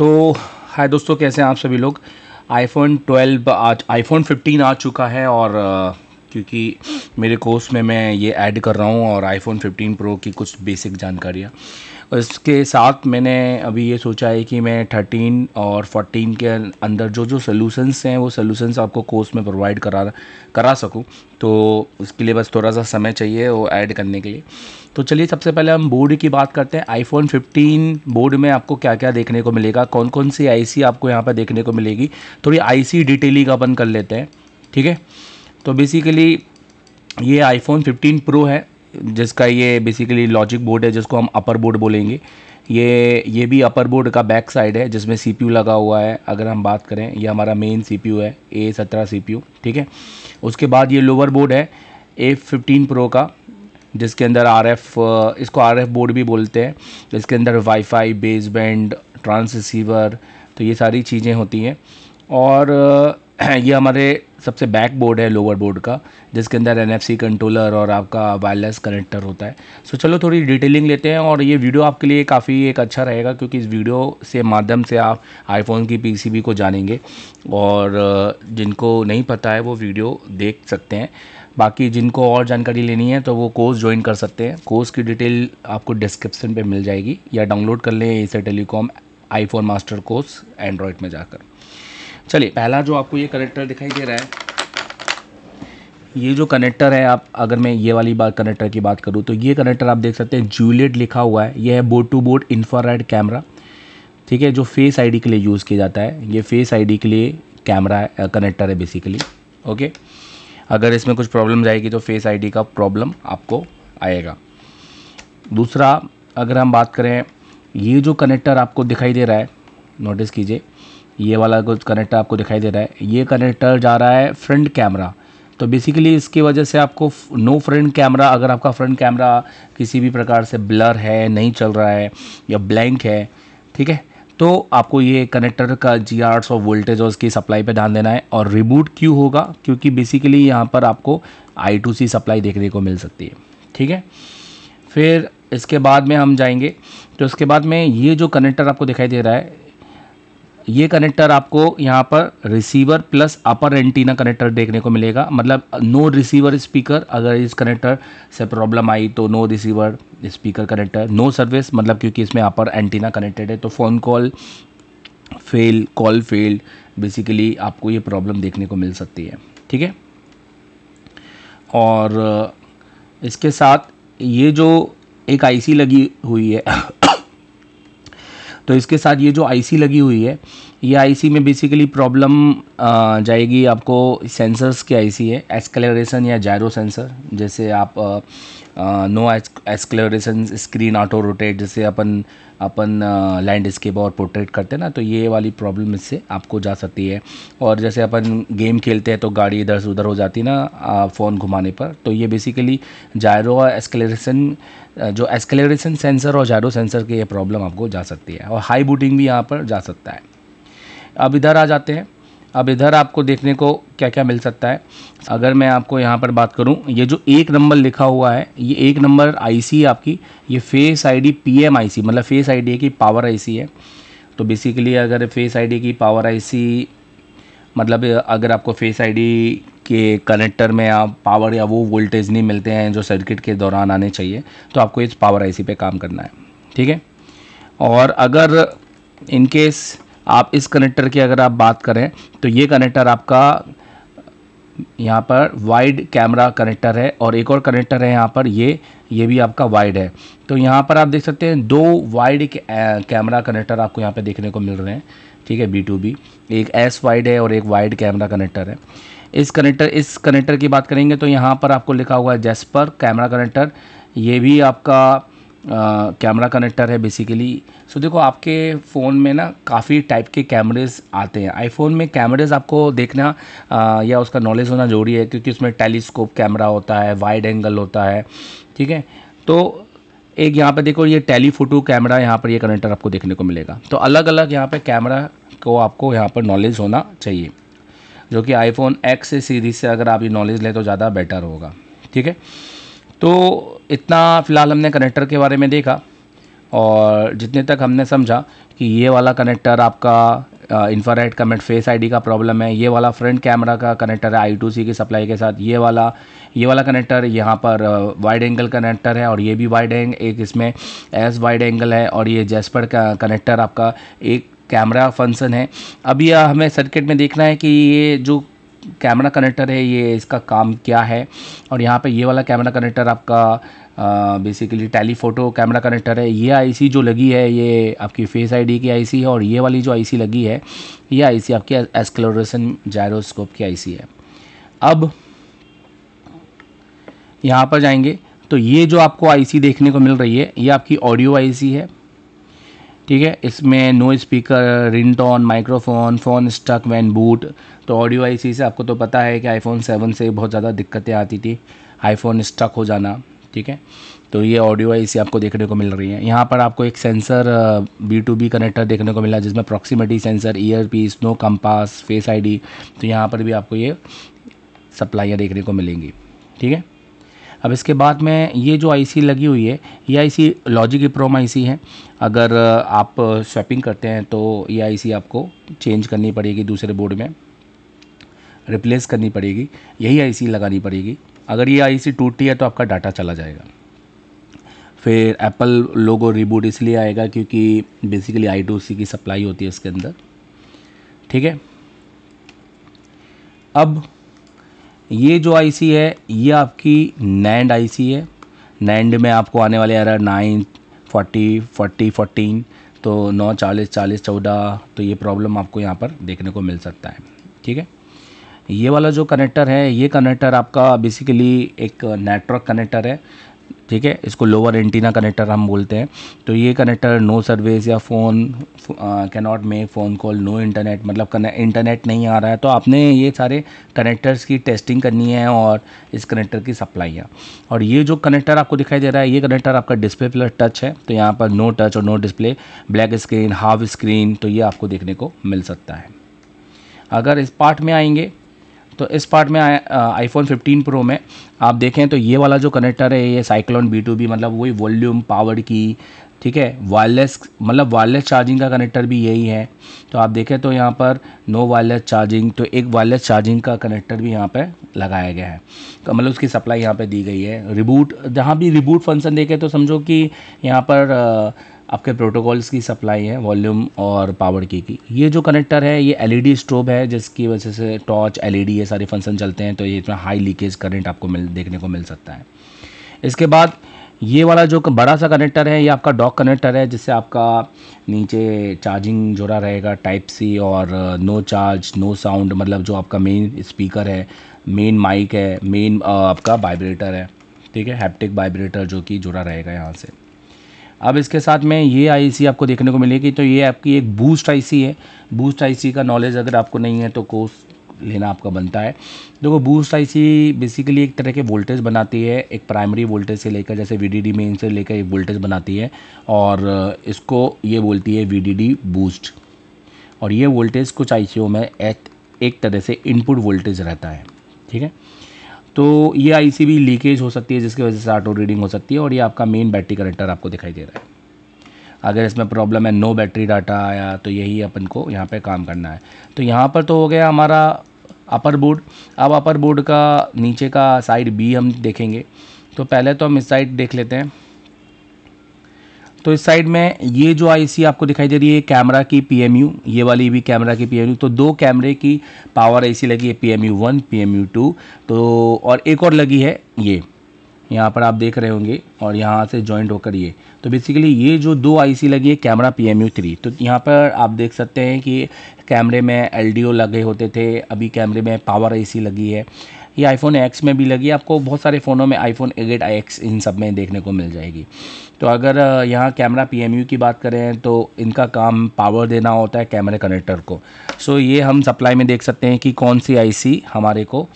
तो हाय दोस्तों कैसे हैं आप सभी लोग आईफोन 12 आज आईफोन 15 आ चुका है और क्योंकि मेरे कोर्स में मैं ये ऐड कर रहा हूँ और आईफोन 15 प्रो की कुछ बेसिक जानकारियाँ इसके साथ मैंने अभी ये सोचा है कि मैं थर्टीन और फोर्टीन के अंदर जो जो सोलूसन्स हैं वो सोलूशंस आपको कोर्स में प्रोवाइड करा करा सकूँ तो उसके लिए बस थोड़ा सा समय चाहिए वो ऐड करने के लिए तो चलिए सबसे पहले हम बोर्ड की बात करते हैं आईफोन 15 बोर्ड में आपको क्या क्या देखने को मिलेगा कौन कौन सी आईसी आपको यहाँ पर देखने को मिलेगी थोड़ी आईसी डिटेलिंग अपन कर लेते हैं ठीक है तो बेसिकली ये आईफोन 15 प्रो है जिसका ये बेसिकली लॉजिक बोर्ड है जिसको हम अपर बोर्ड बोलेंगे ये ये भी अपर बोर्ड का बैक साइड है जिसमें सीपीयू लगा हुआ है अगर हम बात करें ये हमारा मेन सीपीयू है ए सत्रह सी ठीक है उसके बाद ये लोअर बोर्ड है ए फिफ्टीन प्रो का जिसके अंदर आर एफ इसको आर एफ बोर्ड भी बोलते हैं इसके अंदर वाईफाई बेसबैंड ट्रांस रिसीवर तो ये सारी चीज़ें होती हैं और ये हमारे सबसे बैक बोर्ड है लोअर बोर्ड का जिसके अंदर एन कंट्रोलर और आपका वायरलेस कनेक्टर होता है सो so, चलो थोड़ी डिटेलिंग लेते हैं और ये वीडियो आपके लिए काफ़ी एक अच्छा रहेगा क्योंकि इस वीडियो से माध्यम से आप आईफोन की पीसीबी को जानेंगे और जिनको नहीं पता है वो वीडियो देख सकते हैं बाकी जिनको और जानकारी लेनी है तो वो कोर्स ज्वाइन कर सकते हैं कोर्स की डिटेल आपको डिस्क्रिप्शन पर मिल जाएगी या डाउनलोड कर लें इसे telecom iPhone master course Android में जाकर चलिए पहला जो आपको ये कनेक्टर दिखाई दे रहा है ये जो कनेक्टर है आप अगर मैं ये वाली बात कनेक्टर की बात करूँ तो ये कनेक्टर आप देख सकते हैं जूलियट लिखा हुआ है ये है board to board infrared camera ठीक है जो फेस आईडी के लिए यूज़ किया जाता है ये फेस आईडी के लिए कैमरा कनेक्टर है बेसिकली ओके अगर इसमें कुछ प्रॉब्लम जाएगी तो फेस आईडी का प्रॉब्लम आपको आएगा दूसरा अगर हम बात करें ये जो कनेक्टर आपको दिखाई दे रहा है नोटिस कीजिए ये वाला कुछ कनेक्टर आपको दिखाई दे रहा है ये कनेक्टर जा रहा है फ्रंट कैमरा तो बेसिकली इसकी वजह से आपको नो फ्रंट कैमरा अगर आपका फ्रंट कैमरा किसी भी प्रकार से ब्लर है नहीं चल रहा है या ब्लैंक है ठीक है तो आपको ये कनेक्टर का जी आर्ट्स और वोल्टेज और उसकी सप्लाई पे ध्यान देना है और रिबूट क्यों होगा क्योंकि बेसिकली यहाँ पर आपको आई टू सी सप्लाई देखने को मिल सकती है ठीक है फिर इसके बाद में हम जाएंगे तो इसके बाद में ये जो कनेक्टर आपको दिखाई दे रहा है ये कनेक्टर आपको यहाँ पर receiver plus upper antenna connector देखने को मिलेगा मतलब नो रिसीवर स्पीकर अगर इस कनेक्टर से प्रॉब्लम आई तो no receiver speaker connector no service मतलब क्योंकि इसमें अपर एंटीना कनेक्टेड है तो phone call fail call fail basically आपको ये प्रॉब्लम देखने को मिल सकती है ठीक है और इसके साथ ये जो एक आईसी लगी हुई है तो इसके साथ ये जो आईसी लगी हुई है ये आईसी में बेसिकली प्रॉब्लम जाएगी आपको सेंसर्स की आईसी है एक्सकलरेशन या जायरो सेंसर जैसे आप know acceleration screen auto rotate जैसे अपन अपन लैंडस्केप और पोर्ट्रेट करते हैं ना तो ये वाली प्रॉब्लम इससे आपको जा सकती है और जैसे अपन गेम खेलते हैं तो गाड़ी इधर से उधर हो जाती है ना फ़ोन घुमाने पर तो ये बेसिकली जायरो और एस्केलेशन जो एस्केलेशन सेंसर और जायरो सेंसर की ये प्रॉब्लम आपको जा सकती है और हाई बूटिंग भी यहाँ पर जा सकता है अब इधर आ जाते हैं अब इधर आपको देखने को क्या क्या मिल सकता है अगर मैं आपको यहाँ पर बात करूँ ये जो एक नंबर लिखा हुआ है ये एक नंबर आईसी आपकी ये फेस आईडी आई सी मतलब फेस आईडी की पावर आईसी है तो बेसिकली अगर फेस आईडी की पावर आईसी मतलब अगर आपको फेस आईडी के कनेक्टर में आप पावर या वो वोल्टेज नहीं मिलते हैं जो सर्किट के दौरान आने चाहिए तो आपको इस पावर सी पर काम करना है ठीक है और अगर इनकेस आप इस कनेक्टर की अगर आप बात करें तो ये कनेक्टर आपका यहाँ पर वाइड कैमरा कनेक्टर है और एक और कनेक्टर है यहाँ पर ये ये भी आपका वाइड है तो यहाँ पर आप देख सकते हैं दो वाइड कैमरा कनेक्टर आपको यहाँ पे देखने को मिल रहे हैं ठीक है बी टू बी एक एस वाइड है और एक वाइड कैमरा कनेक्टर है इस कनेक्टर इस कनेक्टर की बात करेंगे तो यहाँ पर आपको लिखा हुआ है जेस्पर कैमरा कनेक्टर ये भी आपका कैमरा कनेक्टर है बेसिकली सो so, देखो आपके फ़ोन में ना काफ़ी टाइप के कैमरेज आते हैं आईफोन में कैमरेज आपको देखना आ, या उसका नॉलेज होना ज़रूरी है क्योंकि उसमें टेलीस्कोप कैमरा होता है वाइड एंगल होता है ठीक है तो एक यहाँ पर देखो ये टेलीफोटो कैमरा यहाँ पर ये कनेक्टर आपको देखने को मिलेगा तो अलग अलग यहाँ पर कैमरा को आपको यहाँ पर नॉलेज होना चाहिए जो कि आईफोन एक्स सीरीज़ से अगर आप ये नॉलेज लें तो ज़्यादा बेटर होगा ठीक है तो इतना फ़िलहाल हमने कनेक्टर के बारे में देखा और जितने तक हमने समझा कि ये वाला कनेक्टर आपका इंफ्रारेड का मेट फेस आईडी का प्रॉब्लम है ये वाला फ्रंट कैमरा का कनेक्टर है आई की सप्लाई के साथ ये वाला ये वाला कनेक्टर यहाँ पर वाइड एंगल कनेक्टर है और ये भी वाइड एंग एक इसमें एस वाइड एंगल है और ये जेस्पर का कनेक्टर आपका एक कैमरा फंक्शन है अब यह हमें सर्किट में देखना है कि ये जो कैमरा कनेक्टर है ये इसका काम क्या है और यहाँ पे ये वाला कैमरा कनेक्टर आपका बेसिकली टेलीफोटो कैमरा कनेक्टर है ये आईसी जो लगी है ये आपकी फेस आईडी की आईसी है और ये वाली जो आईसी लगी है ये आईसी आपकी एस्कलोरेशन जायरोस्कोप की आईसी है अब यहाँ पर जाएंगे तो ये जो आपको आईसी देखने को मिल रही है ये आपकी ऑडियो आईसी है ठीक है इसमें no speaker ringtone microphone phone stuck when boot तो ऑडियो आईसी से आपको तो पता है कि आईफोन सेवन से बहुत ज़्यादा दिक्कतें आती थी आईफोन स्टक हो जाना ठीक है तो ये ऑडियो आईसी आपको देखने को मिल रही है यहाँ पर आपको एक sensor B to B connector देखने को मिला जिसमें proximity sensor ear piece no compass face I तो यहाँ पर भी आपको ये सप्लाइयाँ देखने को मिलेंगी ठीक है अब इसके बाद में ये जो आईसी लगी हुई है ये आईसी लॉजिक इप्रोम आईसी है अगर आप स्वैपिंग करते हैं तो ये आईसी आपको चेंज करनी पड़ेगी दूसरे बोर्ड में रिप्लेस करनी पड़ेगी यही आईसी लगानी पड़ेगी अगर ये आईसी टूटती है तो आपका डाटा चला जाएगा फिर एप्पल लोगो रिबूट इसलिए आएगा क्योंकि बेसिकली आई की सप्लाई होती है इसके अंदर ठीक है अब ये जो आईसी है ये आपकी नैंड आईसी है नैंड में आपको आने वाले आ रहा है नाइन फोर्टी फोर्टी फोर्टीन तो नौ चालीस चालीस चौदह तो ये प्रॉब्लम आपको यहाँ पर देखने को मिल सकता है ठीक है ये वाला जो कनेक्टर है ये कनेक्टर आपका बेसिकली एक नेटवर्क कनेक्टर है ठीक है इसको लोअर एंटीना कनेक्टर हम बोलते हैं तो ये कनेक्टर नो सर्विस या phone can not make phone call no internet मतलब इंटरनेट नहीं आ रहा है तो आपने ये सारे कनेक्टर्स की टेस्टिंग करनी है और इस कनेक्टर की सप्लाइयाँ और ये जो कनेक्टर आपको दिखाई दे रहा है ये कनेक्टर आपका डिस्प्ले प्लस टच है तो यहाँ पर नो टच और no display black screen half screen तो ये आपको देखने को मिल सकता है अगर इस पार्ट में आएंगे तो इस पार्ट में आईफोन 15 प्रो में आप देखें तो ये वाला जो कनेक्टर है ये साइक्लोन बी टू बी मतलब वही वॉल्यूम पावर की ठीक है वायरलेस मतलब वायरलेस चार्जिंग का कनेक्टर भी यही है तो आप देखें तो यहाँ पर नो वायरलेस चार्जिंग तो एक वायरलेस चार्जिंग का कनेक्टर भी यहाँ पे लगाया गया है तो मतलब उसकी सप्लाई यहाँ पे दी गई है रिबूट जहाँ भी रिबूट फंक्शन देखें तो समझो कि यहाँ पर आपके प्रोटोकॉल्स की सप्लाई है वॉल्यूम और पावर की की ये जो कनेक्टर है ये एलईडी स्ट्रोब e है जिसकी वजह से टॉर्च एलईडी e ये सारे फंक्शन चलते हैं तो ये इसमें हाई लीकेज करंट आपको मिल देखने को मिल सकता है इसके बाद ये वाला जो बड़ा सा कनेक्टर है ये आपका डॉक कनेक्टर है जिससे आपका नीचे चार्जिंग जुड़ा रहेगा टाइप सी और नो चार्ज नो साउंड मतलब जो आपका मेन स्पीकर है मेन माइक है मेन uh, आपका वाइब्रेटर है ठीक है हैप्टिक वाइब्रेटर जो कि जुड़ा रहेगा यहाँ से अब इसके साथ में ये आईसी आपको देखने को मिलेगी तो ये आपकी एक बूस्ट आईसी है बूस्ट आईसी का नॉलेज अगर आपको नहीं है तो कोर्स लेना आपका बनता है देखो बूस्ट आईसी बेसिकली एक तरह के वोल्टेज बनाती है एक प्राइमरी वोल्टेज से लेकर जैसे वीडीडी मेन से लेकर एक वोल्टेज बनाती है और इसको ये बोलती है वीडीडी बूस्ट और ये वोल्टेज कुछ आई में एक, एक तरह से इनपुट वोल्टेज रहता है ठीक है तो ये भी लीकेज हो सकती है जिसकी वजह से ऑटो रीडिंग हो सकती है और ये आपका मेन बैटरी कनेक्टर आपको दिखाई दे रहा है अगर इसमें प्रॉब्लम है नो बैटरी डाटा आया तो यही अपन को यहाँ पे काम करना है तो यहाँ पर तो हो गया हमारा अपर बोर्ड अब अपर बोर्ड का नीचे का साइड बी हम देखेंगे तो पहले तो हम इस साइड देख लेते हैं तो इस साइड में ये जो आईसी आपको दिखाई दे रही है कैमरा की पीएमयू ये वाली भी कैमरा की पीएमयू तो दो कैमरे की पावर आईसी लगी है पीएमयू वन पीएमयू टू तो और एक और लगी है ये यहाँ पर आप देख रहे होंगे और यहाँ से जॉइंट होकर ये तो बेसिकली ये जो दो आईसी लगी है कैमरा पी थ्री तो यहाँ पर आप देख सकते हैं कि कैमरे में एल लगे होते थे अभी कैमरे में पावर ए लगी है ये आईफोन एक्स में भी लगी आपको बहुत सारे फ़ोनों में आईफोन एट एक्स इन सब में देखने को मिल जाएगी तो अगर यहाँ कैमरा पीएमयू की बात करें तो इनका काम पावर देना होता है कैमरे कनेक्टर को सो ये हम सप्लाई में देख सकते हैं कि कौन सी आईसी हमारे को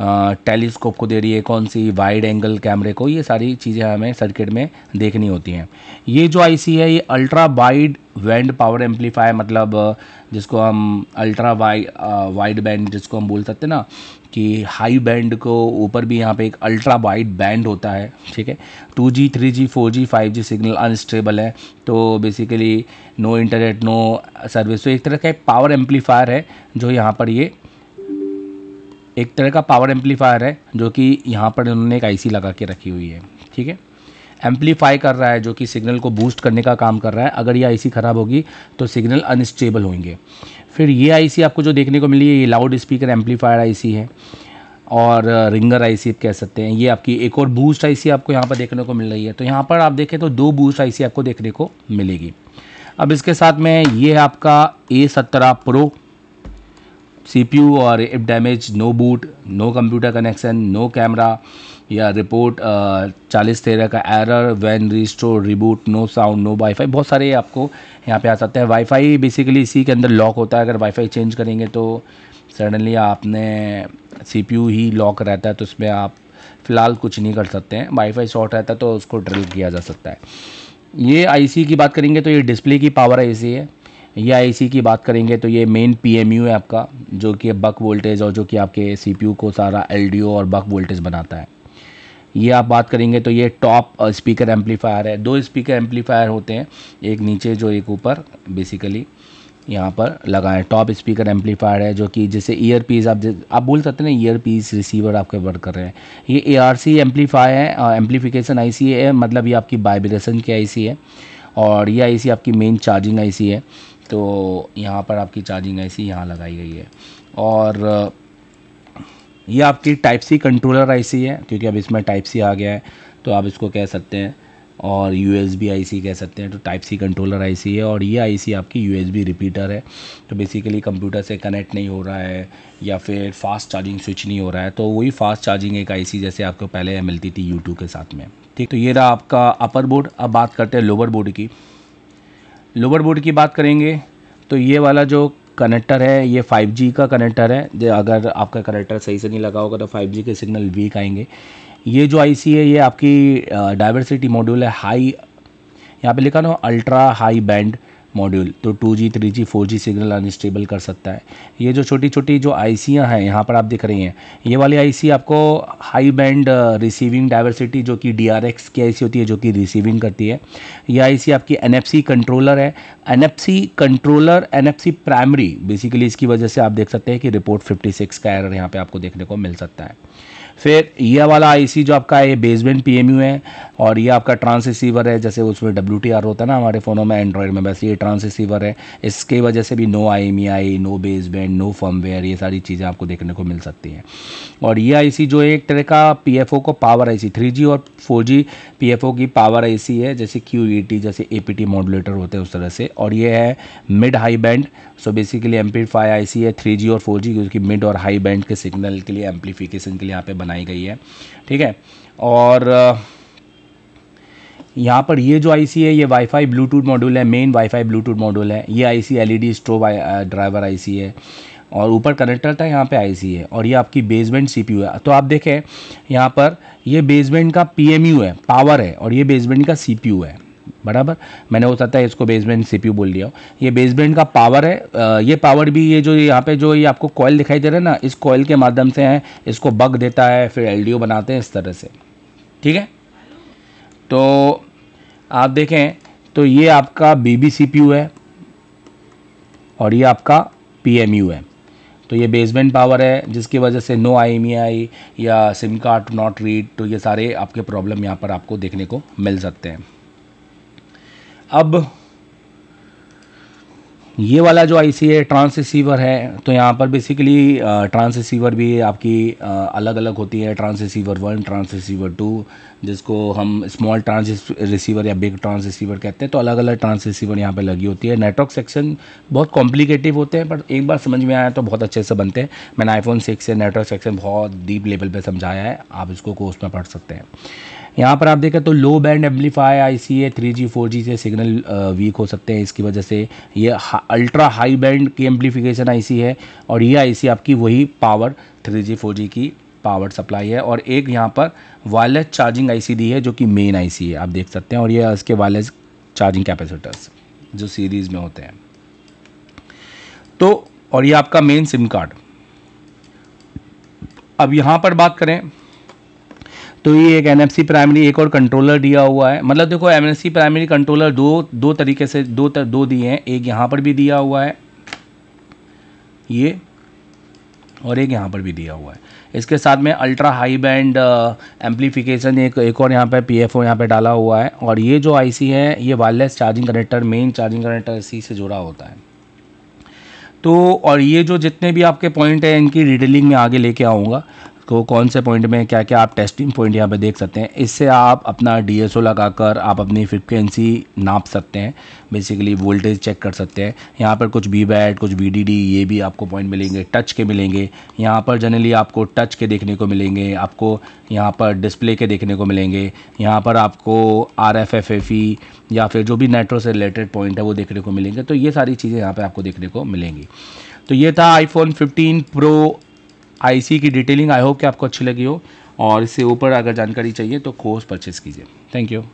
टेलीस्कोप को दे रही है कौन सी वाइड एंगल कैमरे को ये सारी चीज़ें हमें सर्किट में देखनी होती हैं ये जो आईसी है ये ultra wide band power amplifier मतलब जिसको हम अल्ट्रा वाइड वाइड बैंड जिसको हम बोल सकते हैं ना कि हाई बैंड को ऊपर भी यहाँ पे एक अल्ट्रा वाइड बैंड होता है ठीक है two G three G four G five G signal unstable है तो basically no internet no service तो एक तरह का एक पावर एम्पलीफायर है जो यहाँ पर ये एक तरह का पावर एम्पलीफायर है जो कि यहाँ पर उन्होंने एक आईसी लगा के रखी हुई है ठीक है एम्पलीफाई कर रहा है जो कि सिग्नल को बूस्ट करने का काम कर रहा है अगर ये आईसी ख़राब होगी तो सिग्नल अनस्टेबल होंगे फिर ये आईसी आपको जो देखने को मिली है ये लाउड स्पीकर एम्पलीफायर आईसी है और रिंगर uh, आईसी आप कह सकते हैं ये आपकी एक और बूस्ट आईसी आपको यहाँ पर देखने को मिल रही है तो यहाँ पर आप देखें तो दो बूस्ट आईसी आपको देखने को मिलेगी अब इसके साथ में ये है आपका ए सत्रह प्रो यू और if damage no boot no computer connection no camera या रिपोर्ट चालीस तेरह का error when restore reboot no sound no wifi बहुत सारे आपको यहाँ पे आ सकते हैं वाईफाई बेसिकली इसी के अंदर लॉक होता है अगर वाईफाई चेंज करेंगे तो सडनली आपने सीपीयू ही लॉक रहता है तो उसमें आप फ़िलहाल कुछ नहीं कर सकते हैं वाईफाई शॉर्ट रहता है तो उसको ड्रिल किया जा सकता है ये आईसी की बात करेंगे तो ये डिस्प्ले की पावर आईसी है या एसी की बात करेंगे तो ये मेन पीएमयू है आपका जो कि बक वोल्टेज और जो कि आपके सीपीयू को सारा एलडीओ और बक वोल्टेज बनाता है ये आप बात करेंगे तो ये टॉप स्पीकर एम्पलीफायर है दो स्पीकर एम्पलीफायर होते हैं एक नीचे जो एक ऊपर बेसिकली यहाँ पर लगाएं टॉप स्पीकर एम्पलीफायर है जो कि जैसे ईयर पीस आप आप बोल सकते हैं ना ईयर पीस रिसीवर आपके वर्क कर रहे हैं ये ए आर सी एम्पलीफाई है एम्पलीफिकेशन आई सी है मतलब ये आपकी वाइब्रेशन की आई सी है और ये आई सी आपकी मेन चार्जिंग आई सी है तो यहाँ पर आपकी चार्जिंग आईसी यहाँ लगाई गई है और ये आपकी टाइप सी कंट्रोलर आईसी है क्योंकि अब इसमें टाइप सी आ गया है तो आप इसको कह सकते हैं और U S B I C कह सकते हैं तो टाइप सी कंट्रोलर आई सी है और ये आई सी आपकी यू एस बी रिपीटर है तो बेसिकली कंप्यूटर से कनेक्ट नहीं हो रहा है या फिर फास्ट चार्जिंग स्विच नहीं हो रहा है तो वही फास्ट चार्जिंग एक आई सी जैसे आपको पहले मिलती थी यू टू के साथ में ठीक तो ये रहा आपका अपर बोर्ड अब बात करते हैं लोअर बोर्ड की लोअर बोर्ड की बात करेंगे तो ये वाला जो कनेक्टर है ये 5G का कनेक्टर है जो अगर आपका कनेक्टर सही से नहीं लगा होगा तो 5G के सिग्नल वीक आएंगे ये जो आईसी है ये आपकी डाइवर्सिटी मॉड्यूल है हाई यहाँ पे लिखा ना अल्ट्रा हाई बैंड मॉड्यूल तो two G three G four G signal unstable कर सकता है ये जो छोटी छोटी जो आईसियाँ हैं यहाँ पर आप देख रही हैं ये वाली आईसी आपको हाई बैंड रिसीविंग डाइवर्सिटी जो कि डी आर एक्स की आईसी होती है जो कि रिसीविंग करती है ये आईसी आपकी एन एफ सी कंट्रोलर है N F C controller N F C primary basically इसकी वजह से आप देख सकते हैं कि रिपोर्ट फिफ्टी सिक्स का एरर यहाँ पर आपको देखने को मिल सकता है फिर यह वाला आईसी जो आपका ये बेसबैंड पीएमयू है और ये आपका ट्रांस रिसीवर है जैसे उसमें डब्ल्यू होता है ना हमारे फ़ोनों में एंड्रॉयड में वैसे ये ट्रांस रिसीवर है इसके वजह से भी no I no baseband no firmware ये सारी चीज़ें आपको देखने को मिल सकती हैं और ये आईसी जो एक तरह का ओ को पावर आईसी जी और एफ ओ की पावर आईसी है जैसे क्यू e जैसे टी मॉडुलेटर होते हैं उस तरह से और ये है mid high band so basically amplify I C है थ्री जी और फोर जी क्योंकि मिड और हाई बैंड के सिग्नल के लिए एम्पलीफिकेशन के लिए यहाँ पर बनाई गई है ठीक है और यहाँ पर ये जो आईसी है ये वाईफाई ब्लूटूथ मॉड्यूल है मेन वाईफाई ब्लूटूथ मॉड्यूल है ये IC LED strobe driver IC है और ऊपर कनेक्टर था यहाँ पे आईसी है और ये आपकी बेसमेंट सीपीयू है तो आप देखें यहाँ पर ये बेसमेंट का पीएमयू है पावर है और ये बेसमेंट का सीपीयू है बराबर मैंने हो सकता है इसको बेसमेंट सी बोल दिया हो ये बेसमेंट का पावर है ये पावर भी ये जो यहाँ पे जो ये आपको कॉयल दिखाई दे रहा है ना इस कॉयल के माध्यम से है इसको बग देता है फिर एल बनाते हैं इस तरह से ठीक है तो आप देखें तो ये आपका बी बी है और ये आपका पी है तो ये बेसमेंट पावर है जिसकी वजह से नो आई आई या सिम कार्ड नॉट रीड तो ये सारे आपके प्रॉब्लम यहाँ पर आपको देखने को मिल सकते हैं अब ये वाला जो आईसी है ट्रांस रिसीवर है तो यहाँ पर बेसिकली ट्रांस रिसीवर भी आपकी अलग अलग होती है trans receiver one trans receiver two जिसको हम स्मॉल ट्रांस रिसीवर या बिग ट्रांस रिसीवर कहते हैं तो अलग अलग ट्रांस रिसीवर यहाँ पर लगी होती है नेटवर्क सेक्शन बहुत कॉम्प्लिकेटिव होते हैं बट एक बार समझ में आया तो बहुत अच्छे से बनते हैं मैंने आईफोन सिक्स से नेटवर्क सेक्शन बहुत डीप लेवल पर समझाया है आप इसको कोर्स में पढ़ सकते हैं यहाँ पर आप देखें तो लो बैंड एम्पलीफाई आई सी है थ्री जी फोर जी से सिग्नल वीक हो सकते हैं इसकी वजह से ये अल्ट्रा हाई बैंड की एम्पलीफिकेशन आई सी है और ये आई सी आपकी वही power three G four G की पावर सप्लाई है और एक यहाँ पर वायरलेस चार्जिंग आईसी दी है जो कि मेन आईसी है आप देख सकते हैं और ये इसके वायरलेस चार्जिंग कैपेसिटर्स जो सीरीज़ में होते हैं तो और ये आपका मेन सिम कार्ड अब यहाँ पर बात करें तो ये एक एन प्राइमरी एक और कंट्रोलर दिया हुआ है मतलब देखो एन प्राइमरी कंट्रोलर दो दो तरीके से दो तर, दो दिए हैं एक यहाँ पर भी दिया हुआ है ये और एक यहाँ पर भी दिया हुआ है इसके साथ में अल्ट्रा हाई बैंड एम्पलीफिकेशन एक एक और यहाँ पे पी एफ ओ यहाँ पर डाला हुआ है और ये जो आईसी है ये wireless charging connector main charging connector इसी से जुड़ा होता है तो और ये जो जितने भी आपके पॉइंट हैं इनकी डिटेलिंग में आगे लेके आऊँगा को कौन से पॉइंट में क्या क्या आप टेस्टिंग पॉइंट यहाँ पे देख सकते हैं इससे आप अपना डीएसओ लगाकर आप अपनी फ्रिक्वेंसी नाप सकते हैं बेसिकली वोल्टेज चेक कर सकते हैं यहाँ पर कुछ बी बैट कुछ बी ये भी आपको पॉइंट मिलेंगे टच के मिलेंगे यहाँ पर जनरली आपको टच के देखने को मिलेंगे आपको यहाँ पर डिस्प्ले के देखने को मिलेंगे यहाँ पर आपको R F F F E या फिर जो भी नेटवर्क से रिलेटेड पॉइंट है वो देखने को मिलेंगे तो ये सारी चीज़ें यहाँ पर आपको देखने को मिलेंगी तो ये था आईफोन 15 प्रो आईसी की डिटेलिंग आई होप कि आपको अच्छी लगी हो और इससे ऊपर अगर जानकारी चाहिए तो कोर्स परचेस कीजिए थैंक यू